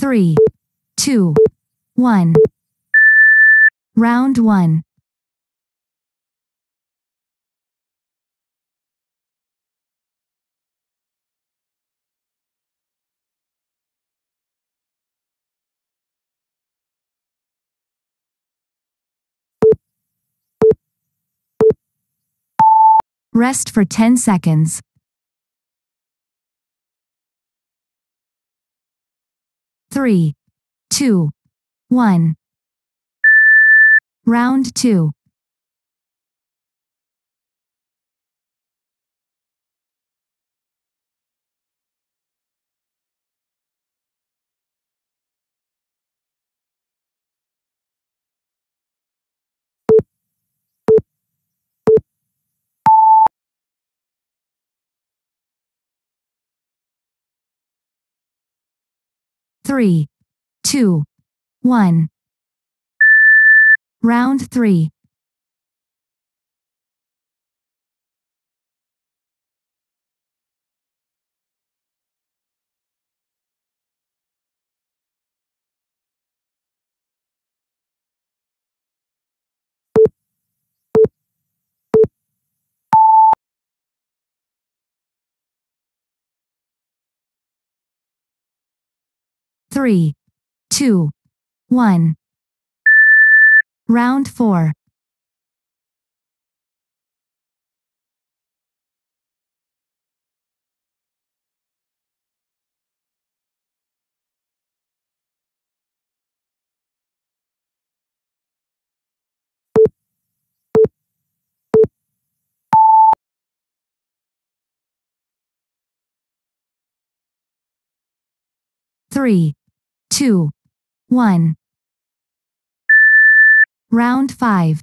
three, two, one. Round one. Rest for 10 seconds. three, two, one. Round two. three, two, one. Round three. three, two, one. Round four. Three, 2, 1. Round 5.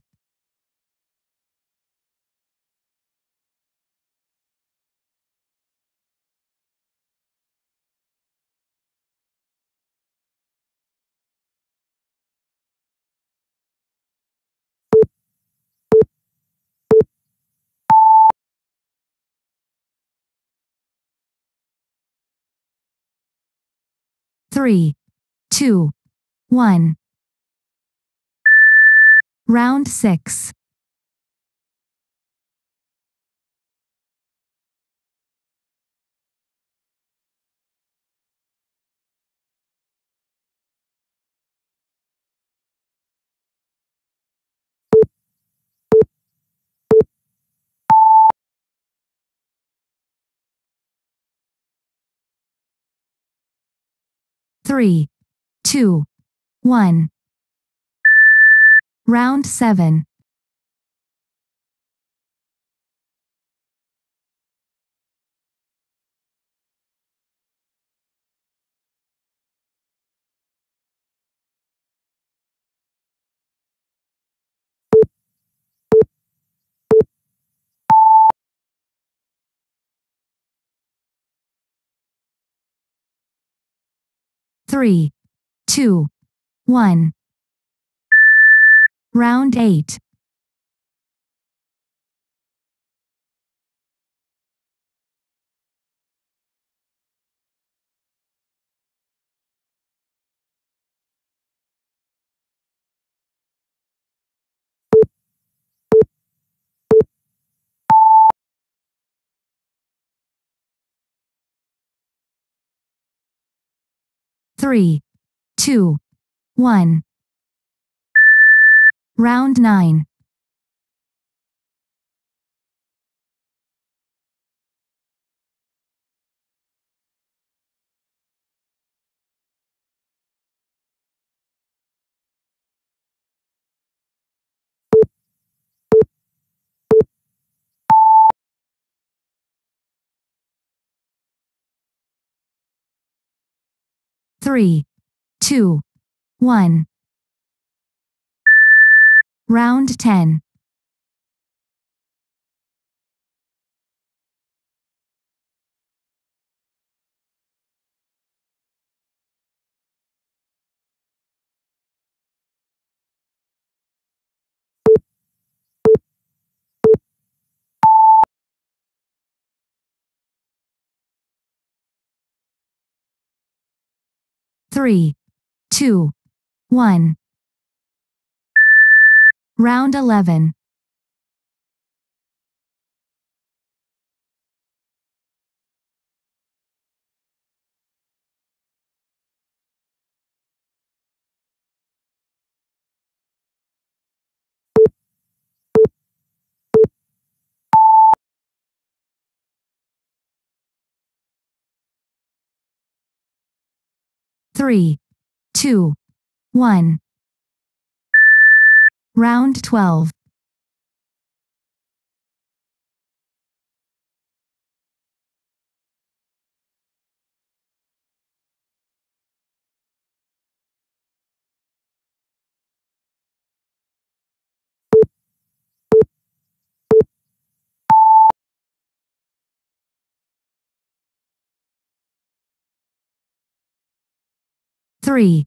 Three two, one. Round six. Three two, one. Round seven. Three. 2, 1. Round 8. Three. 2, 1. Round 9. Three. 2, 1. Round 10. Three. 2, 1. Round 11. Three. 2, 1. Round 12. Three.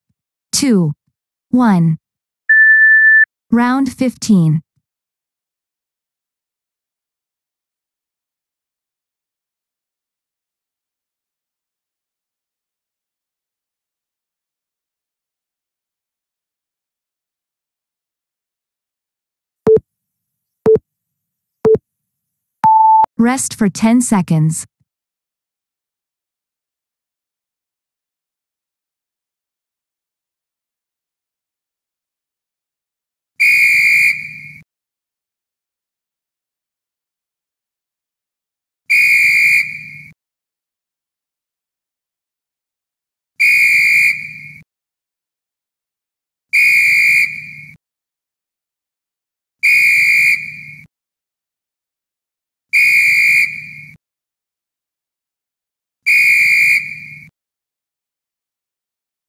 2, 1. Round 15. Rest for 10 seconds.